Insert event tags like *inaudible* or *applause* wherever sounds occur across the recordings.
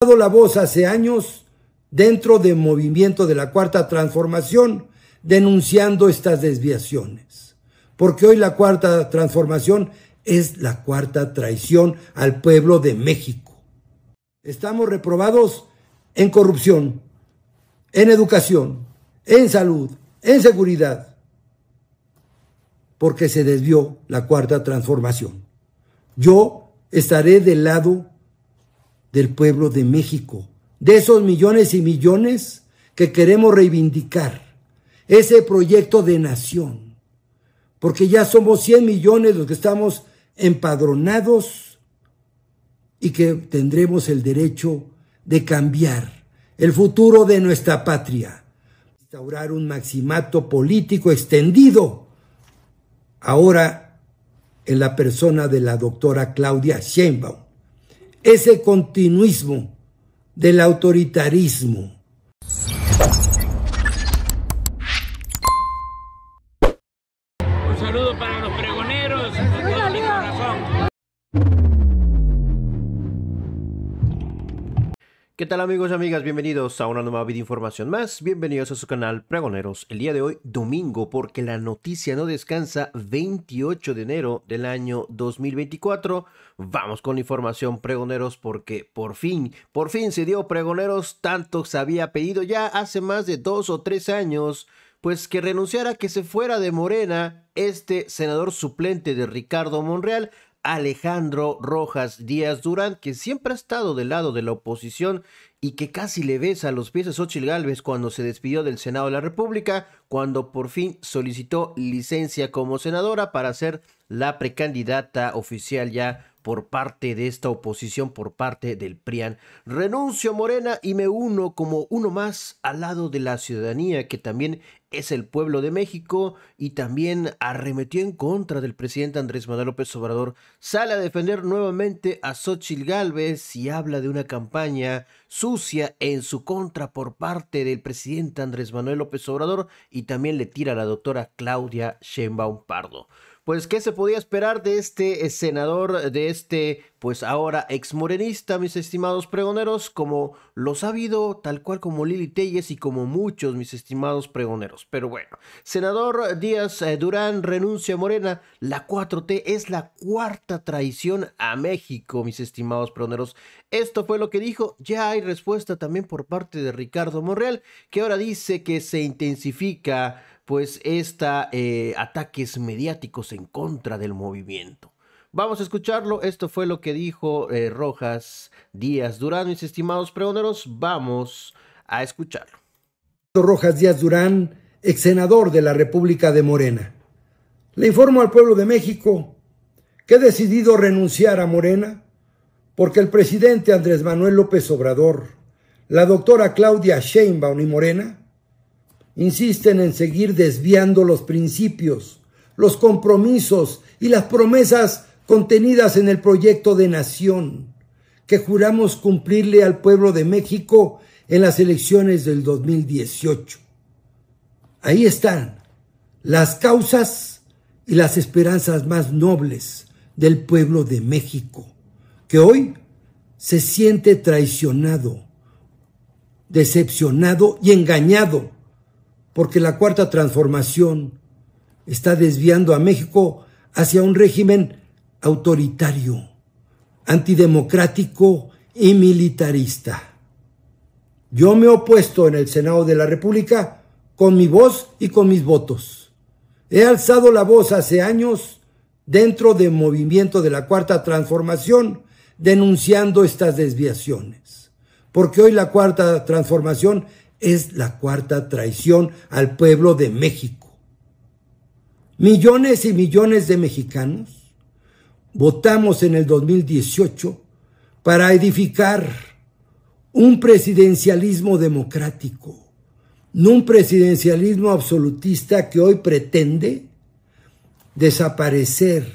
dado la voz hace años dentro del movimiento de la cuarta transformación, denunciando estas desviaciones. Porque hoy la cuarta transformación es la cuarta traición al pueblo de México. Estamos reprobados en corrupción, en educación, en salud, en seguridad, porque se desvió la cuarta transformación. Yo estaré del lado del pueblo de México, de esos millones y millones que queremos reivindicar, ese proyecto de nación, porque ya somos 100 millones los que estamos empadronados y que tendremos el derecho de cambiar el futuro de nuestra patria, instaurar un maximato político extendido ahora en la persona de la doctora Claudia Sheinbaum ese continuismo del autoritarismo. Un saludo para los pregoneros. ¿Qué tal amigos y amigas? Bienvenidos a una nueva video información más. Bienvenidos a su canal Pregoneros. El día de hoy, domingo, porque la noticia no descansa, 28 de enero del año 2024. Vamos con la información Pregoneros porque por fin, por fin se dio Pregoneros, tanto se había pedido ya hace más de dos o tres años, pues que renunciara que se fuera de Morena este senador suplente de Ricardo Monreal, Alejandro Rojas Díaz Durán, que siempre ha estado del lado de la oposición y que casi le besa los pies a Xochitl Gálvez cuando se despidió del Senado de la República, cuando por fin solicitó licencia como senadora para ser la precandidata oficial ya por parte de esta oposición, por parte del PRIAN. Renuncio Morena y me uno como uno más al lado de la ciudadanía que también es el pueblo de México y también arremetió en contra del presidente Andrés Manuel López Obrador. Sale a defender nuevamente a Xochitl Gálvez y habla de una campaña sucia en su contra por parte del presidente Andrés Manuel López Obrador y también le tira a la doctora Claudia Sheinbaum Pardo pues, ¿qué se podía esperar de este senador, de este, pues ahora ex morenista, mis estimados pregoneros? Como los ha habido, tal cual como Lili Telles y como muchos, mis estimados pregoneros. Pero bueno, senador Díaz eh, Durán renuncia a Morena. La 4T es la cuarta traición a México, mis estimados pregoneros. Esto fue lo que dijo. Ya hay respuesta también por parte de Ricardo Monreal, que ahora dice que se intensifica pues esta eh, ataques mediáticos en contra del movimiento. Vamos a escucharlo, esto fue lo que dijo eh, Rojas Díaz Durán, mis estimados pregoneros, vamos a escucharlo. Rojas Díaz Durán, ex senador de la República de Morena. Le informo al pueblo de México que he decidido renunciar a Morena porque el presidente Andrés Manuel López Obrador, la doctora Claudia Sheinbaum y Morena Insisten en seguir desviando los principios, los compromisos y las promesas contenidas en el proyecto de nación que juramos cumplirle al pueblo de México en las elecciones del 2018. Ahí están las causas y las esperanzas más nobles del pueblo de México, que hoy se siente traicionado, decepcionado y engañado porque la cuarta transformación está desviando a México hacia un régimen autoritario, antidemocrático y militarista. Yo me he opuesto en el Senado de la República con mi voz y con mis votos. He alzado la voz hace años dentro del movimiento de la Cuarta Transformación denunciando estas desviaciones, porque hoy la Cuarta Transformación es la cuarta traición al pueblo de México. Millones y millones de mexicanos votamos en el 2018 para edificar un presidencialismo democrático, no un presidencialismo absolutista que hoy pretende desaparecer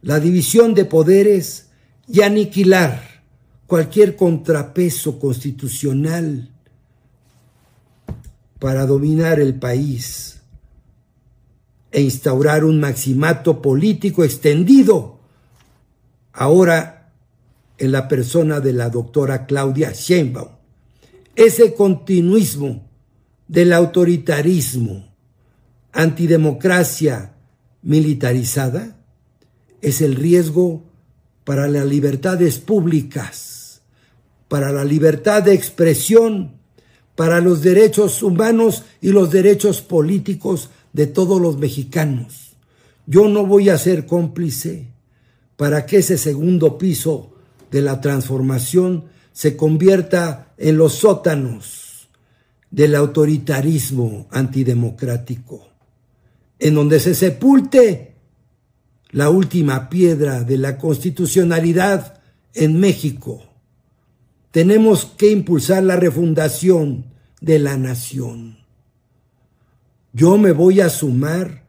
la división de poderes y aniquilar cualquier contrapeso constitucional para dominar el país e instaurar un maximato político extendido, ahora en la persona de la doctora Claudia Sheinbaum. Ese continuismo del autoritarismo, antidemocracia militarizada, es el riesgo para las libertades públicas, para la libertad de expresión para los derechos humanos y los derechos políticos de todos los mexicanos. Yo no voy a ser cómplice para que ese segundo piso de la transformación se convierta en los sótanos del autoritarismo antidemocrático, en donde se sepulte la última piedra de la constitucionalidad en México tenemos que impulsar la refundación de la nación. Yo me voy a sumar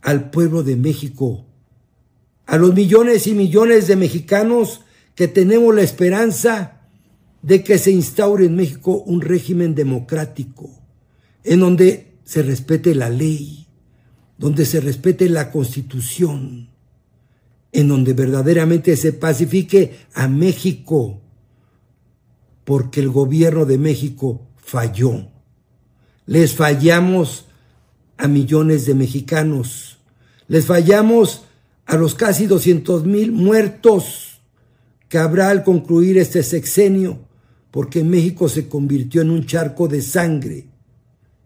al pueblo de México, a los millones y millones de mexicanos que tenemos la esperanza de que se instaure en México un régimen democrático, en donde se respete la ley, donde se respete la constitución, en donde verdaderamente se pacifique a México porque el gobierno de México falló. Les fallamos a millones de mexicanos. Les fallamos a los casi 200 mil muertos que habrá al concluir este sexenio, porque México se convirtió en un charco de sangre.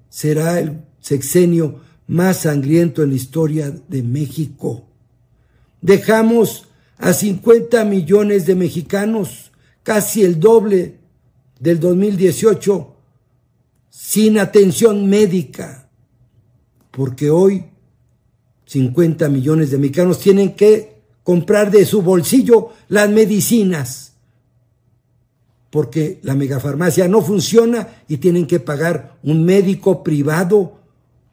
Será el sexenio más sangriento en la historia de México. Dejamos a 50 millones de mexicanos, casi el doble del 2018 sin atención médica, porque hoy 50 millones de mexicanos tienen que comprar de su bolsillo las medicinas, porque la megafarmacia no funciona y tienen que pagar un médico privado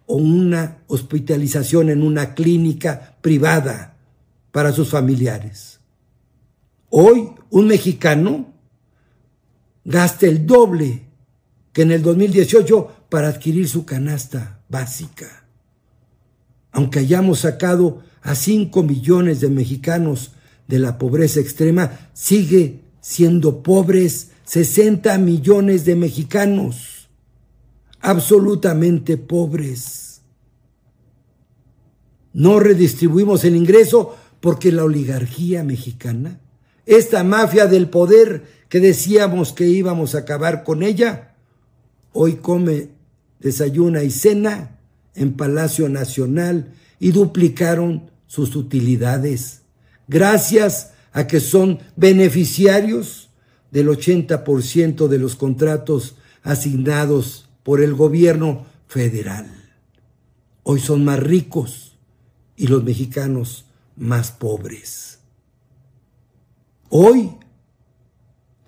o una hospitalización en una clínica privada para sus familiares. Hoy un mexicano gasta el doble que en el 2018 para adquirir su canasta básica. Aunque hayamos sacado a 5 millones de mexicanos de la pobreza extrema, sigue siendo pobres 60 millones de mexicanos, absolutamente pobres. No redistribuimos el ingreso porque la oligarquía mexicana, esta mafia del poder, que decíamos que íbamos a acabar con ella, hoy come, desayuna y cena en Palacio Nacional y duplicaron sus utilidades. Gracias a que son beneficiarios del 80% de los contratos asignados por el gobierno federal. Hoy son más ricos y los mexicanos más pobres. Hoy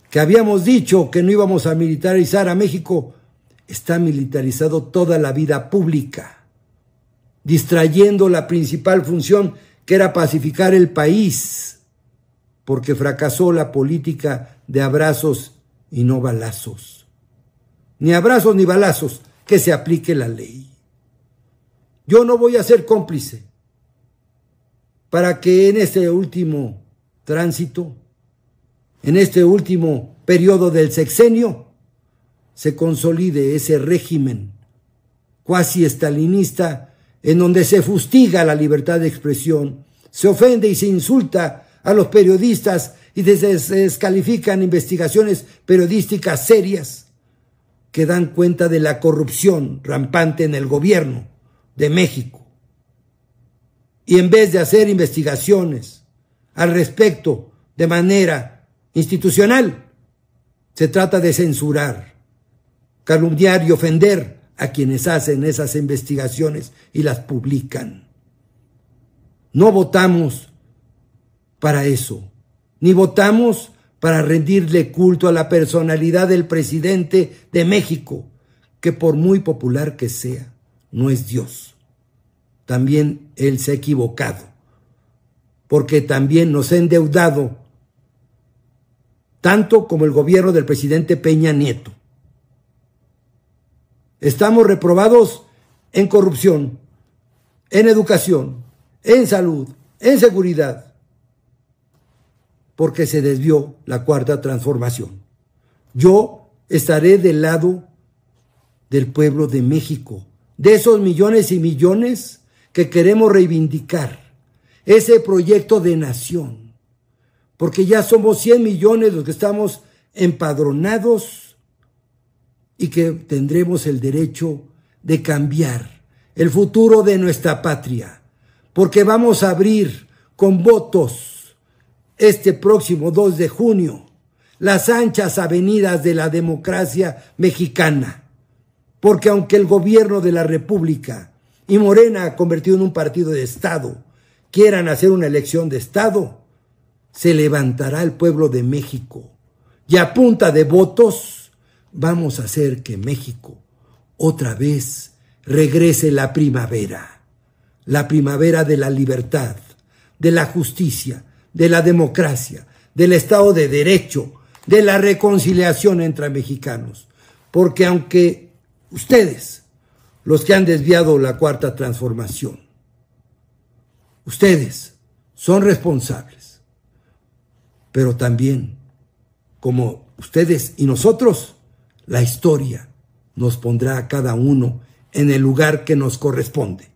que habíamos dicho que no íbamos a militarizar a México, está militarizado toda la vida pública, distrayendo la principal función que era pacificar el país, porque fracasó la política de abrazos y no balazos. Ni abrazos ni balazos, que se aplique la ley. Yo no voy a ser cómplice para que en este último tránsito en este último periodo del sexenio se consolide ese régimen cuasi estalinista en donde se fustiga la libertad de expresión, se ofende y se insulta a los periodistas y se descalifican investigaciones periodísticas serias que dan cuenta de la corrupción rampante en el gobierno de México. Y en vez de hacer investigaciones al respecto de manera institucional. Se trata de censurar, calumniar y ofender a quienes hacen esas investigaciones y las publican. No votamos para eso, ni votamos para rendirle culto a la personalidad del presidente de México, que por muy popular que sea, no es Dios. También Él se ha equivocado, porque también nos ha endeudado tanto como el gobierno del presidente Peña Nieto. Estamos reprobados en corrupción, en educación, en salud, en seguridad, porque se desvió la cuarta transformación. Yo estaré del lado del pueblo de México, de esos millones y millones que queremos reivindicar, ese proyecto de nación porque ya somos 100 millones los que estamos empadronados y que tendremos el derecho de cambiar el futuro de nuestra patria, porque vamos a abrir con votos este próximo 2 de junio las anchas avenidas de la democracia mexicana, porque aunque el gobierno de la República y Morena, convertido en un partido de Estado, quieran hacer una elección de Estado, se levantará el pueblo de México y a punta de votos vamos a hacer que México otra vez regrese la primavera, la primavera de la libertad, de la justicia, de la democracia, del Estado de Derecho, de la reconciliación entre mexicanos. Porque aunque ustedes, los que han desviado la cuarta transformación, ustedes son responsables pero también, como ustedes y nosotros, la historia nos pondrá a cada uno en el lugar que nos corresponde.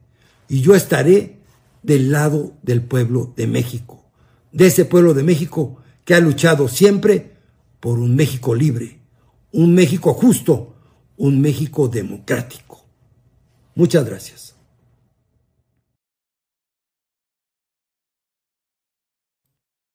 Y yo estaré del lado del pueblo de México, de ese pueblo de México que ha luchado siempre por un México libre, un México justo, un México democrático. Muchas gracias.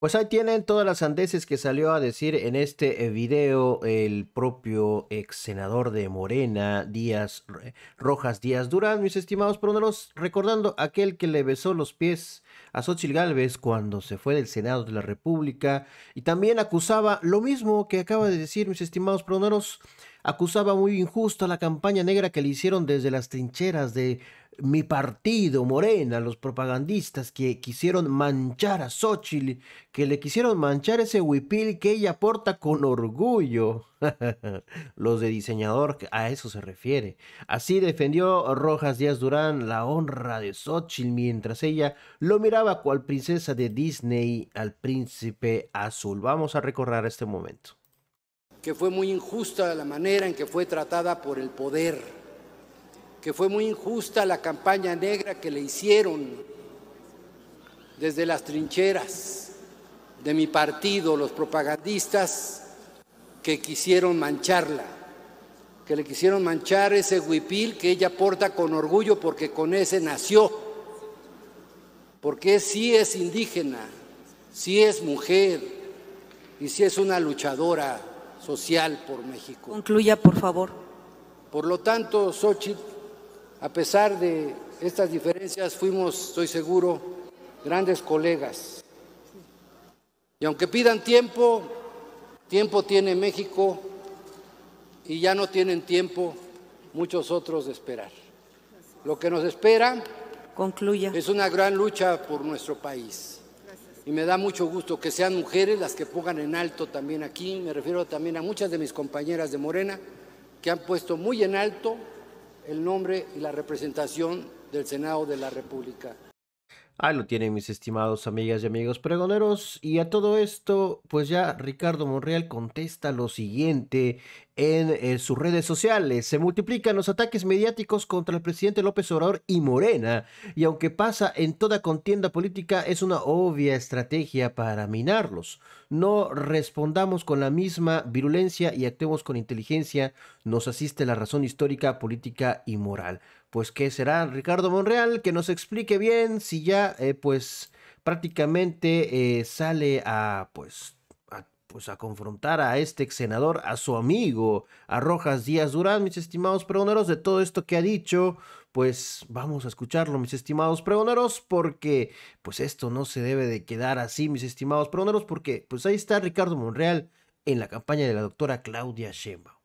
Pues ahí tienen todas las andeses que salió a decir en este eh, video el propio ex senador de Morena, Díaz eh, Rojas Díaz Durán, mis estimados proneros, recordando aquel que le besó los pies a Xochitl Gálvez cuando se fue del Senado de la República y también acusaba lo mismo que acaba de decir, mis estimados proneros, acusaba muy injusto a la campaña negra que le hicieron desde las trincheras de mi partido, Morena, los propagandistas que quisieron manchar a Xochitl, que le quisieron manchar ese huipil que ella porta con orgullo. *laughs* los de diseñador, a eso se refiere. Así defendió Rojas Díaz Durán la honra de Xochitl mientras ella lo miraba cual princesa de Disney al príncipe azul. Vamos a recorrer este momento que fue muy injusta la manera en que fue tratada por el poder, que fue muy injusta la campaña negra que le hicieron desde las trincheras de mi partido, los propagandistas que quisieron mancharla, que le quisieron manchar ese huipil que ella porta con orgullo porque con ese nació, porque sí es indígena, sí es mujer y sí es una luchadora social por México. Concluya, por favor. Por lo tanto, Xochitl, a pesar de estas diferencias, fuimos, estoy seguro, grandes colegas. Y aunque pidan tiempo, tiempo tiene México y ya no tienen tiempo muchos otros de esperar. Lo que nos espera Concluya. es una gran lucha por nuestro país y me da mucho gusto que sean mujeres las que pongan en alto también aquí, me refiero también a muchas de mis compañeras de Morena, que han puesto muy en alto el nombre y la representación del Senado de la República. Ahí lo tienen mis estimados amigas y amigos pregoneros. Y a todo esto, pues ya Ricardo Monreal contesta lo siguiente en eh, sus redes sociales. Se multiplican los ataques mediáticos contra el presidente López Obrador y Morena, y aunque pasa en toda contienda política, es una obvia estrategia para minarlos. No respondamos con la misma virulencia y actuemos con inteligencia, nos asiste la razón histórica, política y moral. Pues qué será Ricardo Monreal que nos explique bien si ya eh, pues prácticamente eh, sale a pues pues a confrontar a este ex senador, a su amigo, a Rojas Díaz Durán, mis estimados pregoneros, de todo esto que ha dicho, pues vamos a escucharlo, mis estimados pregoneros, porque pues esto no se debe de quedar así, mis estimados pregoneros, porque pues ahí está Ricardo Monreal en la campaña de la doctora Claudia Sheinbaum.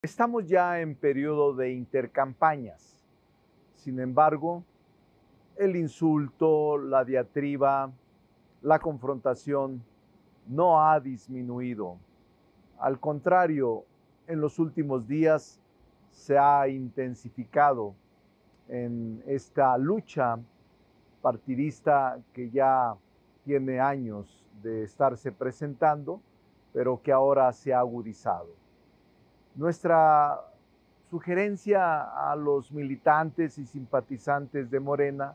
Estamos ya en periodo de intercampañas. Sin embargo, el insulto, la diatriba, la confrontación no ha disminuido. Al contrario, en los últimos días se ha intensificado en esta lucha partidista que ya tiene años de estarse presentando, pero que ahora se ha agudizado. Nuestra sugerencia a los militantes y simpatizantes de Morena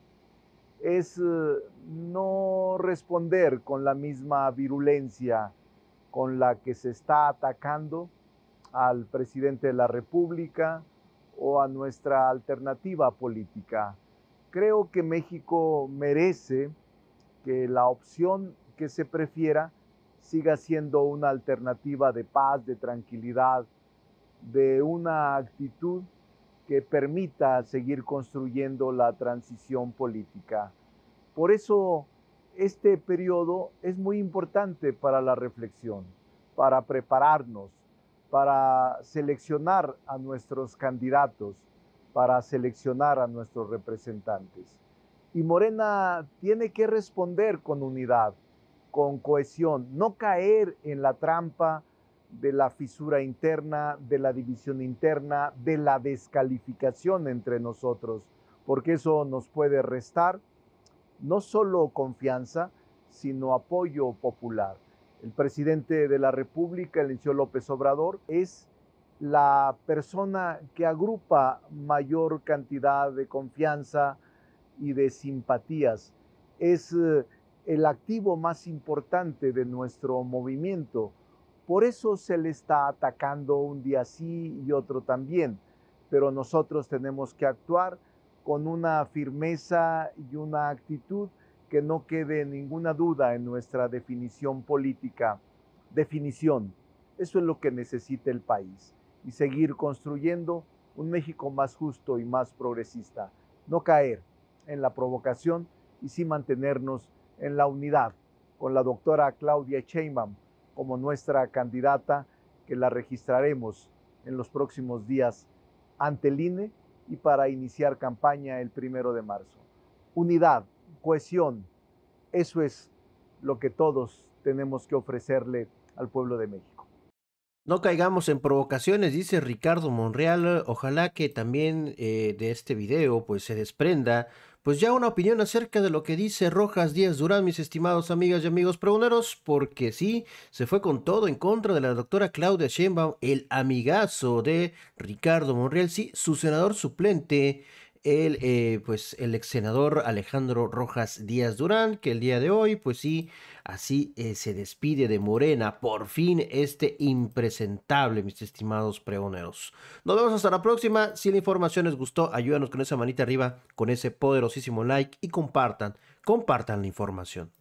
es eh, no responder con la misma virulencia con la que se está atacando al presidente de la República o a nuestra alternativa política. Creo que México merece que la opción que se prefiera siga siendo una alternativa de paz, de tranquilidad, de una actitud que permita seguir construyendo la transición política. Por eso este periodo es muy importante para la reflexión, para prepararnos, para seleccionar a nuestros candidatos, para seleccionar a nuestros representantes. Y Morena tiene que responder con unidad, con cohesión, no caer en la trampa de la fisura interna, de la división interna, de la descalificación entre nosotros, porque eso nos puede restar no solo confianza, sino apoyo popular. El presidente de la República, el López Obrador, es la persona que agrupa mayor cantidad de confianza y de simpatías. Es eh, el activo más importante de nuestro movimiento por eso se le está atacando un día sí y otro también. Pero nosotros tenemos que actuar con una firmeza y una actitud que no quede ninguna duda en nuestra definición política. Definición. Eso es lo que necesita el país. Y seguir construyendo un México más justo y más progresista. No caer en la provocación y sí mantenernos en la unidad. Con la doctora Claudia Sheinbaum como nuestra candidata que la registraremos en los próximos días ante el INE y para iniciar campaña el primero de marzo. Unidad, cohesión, eso es lo que todos tenemos que ofrecerle al pueblo de México. No caigamos en provocaciones, dice Ricardo Monreal. Ojalá que también eh, de este video pues se desprenda pues ya una opinión acerca de lo que dice Rojas Díaz Durán, mis estimados amigas y amigos pregoneros, porque sí, se fue con todo en contra de la doctora Claudia Sheinbaum, el amigazo de Ricardo Monreal, sí, su senador suplente, el, eh, pues, el ex senador Alejandro Rojas Díaz Durán, que el día de hoy, pues sí, así eh, se despide de Morena, por fin este impresentable, mis estimados pregoneros. Nos vemos hasta la próxima, si la información les gustó, ayúdanos con esa manita arriba, con ese poderosísimo like y compartan, compartan la información.